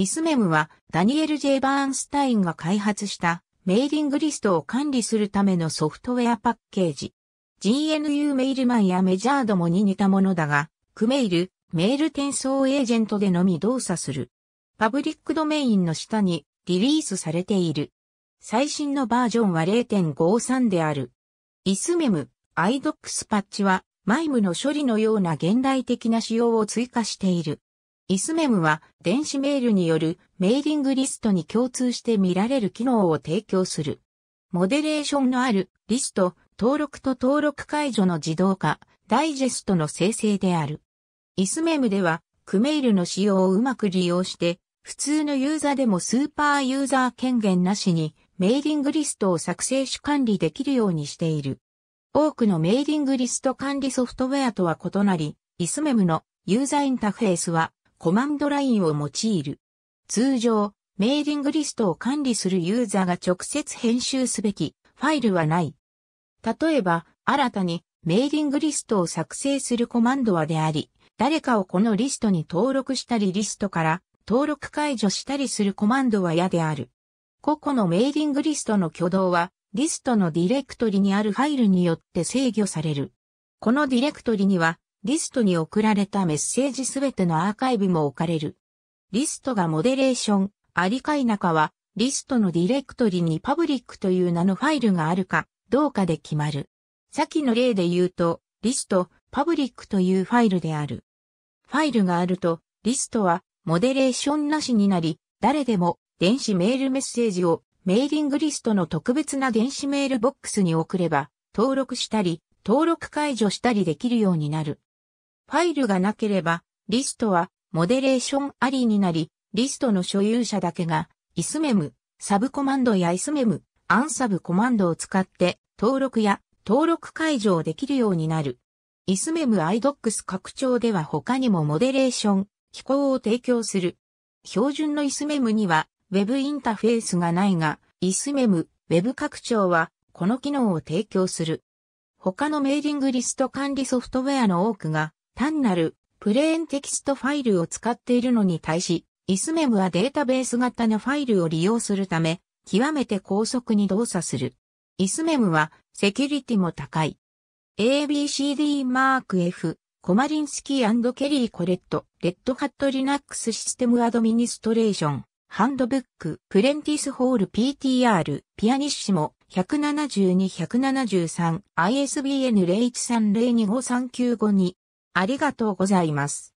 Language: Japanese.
イスメムはダニエル・ジェバーンスタインが開発したメーリングリストを管理するためのソフトウェアパッケージ。GNU メールマンやメジャードもに似たものだが、クメール、メール転送エージェントでのみ動作する。パブリックドメインの下にリリースされている。最新のバージョンは0.53である。イスメム、アイドックスパッチは、マイムの処理のような現代的な仕様を追加している。イスメムは電子メールによるメーリングリストに共通して見られる機能を提供する。モデレーションのあるリスト、登録と登録解除の自動化、ダイジェストの生成である。イスメムでは、クメールの使用をうまく利用して、普通のユーザーでもスーパーユーザー権限なしにメーリングリストを作成し管理できるようにしている。多くのメーリングリスト管理ソフトウェアとは異なり、イスメムのユーザーインターフェースはコマンドラインを用いる。通常、メーリングリストを管理するユーザーが直接編集すべきファイルはない。例えば、新たにメーリングリストを作成するコマンドはであり、誰かをこのリストに登録したりリストから登録解除したりするコマンドは嫌である。個々のメーリングリストの挙動は、リストのディレクトリにあるファイルによって制御される。このディレクトリには、リストに送られたメッセージすべてのアーカイブも置かれる。リストがモデレーション、ありかいなかは、リストのディレクトリにパブリックという名のファイルがあるか、どうかで決まる。先の例で言うと、リスト、パブリックというファイルである。ファイルがあると、リストは、モデレーションなしになり、誰でも、電子メールメッセージを、メーリングリストの特別な電子メールボックスに送れば、登録したり、登録解除したりできるようになる。ファイルがなければ、リストはモデレーションありになり、リストの所有者だけが、イスメム、サブコマンドやイスメム、アンサブコマンドを使って登録や登録解除をできるようになる。イスメム iDocs 拡張では他にもモデレーション、機構を提供する。標準のイスメムには Web インターフェースがないが、イスメム Web 拡張はこの機能を提供する。他のメーリングリスト管理ソフトウェアの多くが単なるプレーンテキストファイルを使っているのに対し、イスメムはデータベース型のファイルを利用するため、極めて高速に動作する。イスメムはセキュリティも高い。ABCD マーク F、コマリンスキーケリー・コレット、レッドハット・リナックス・システム・アドミニストレーション、ハンドブック、プレンティス・ホール PTR、ピアニッシモ、172-173、ISBN 0130253952、ありがとうございます。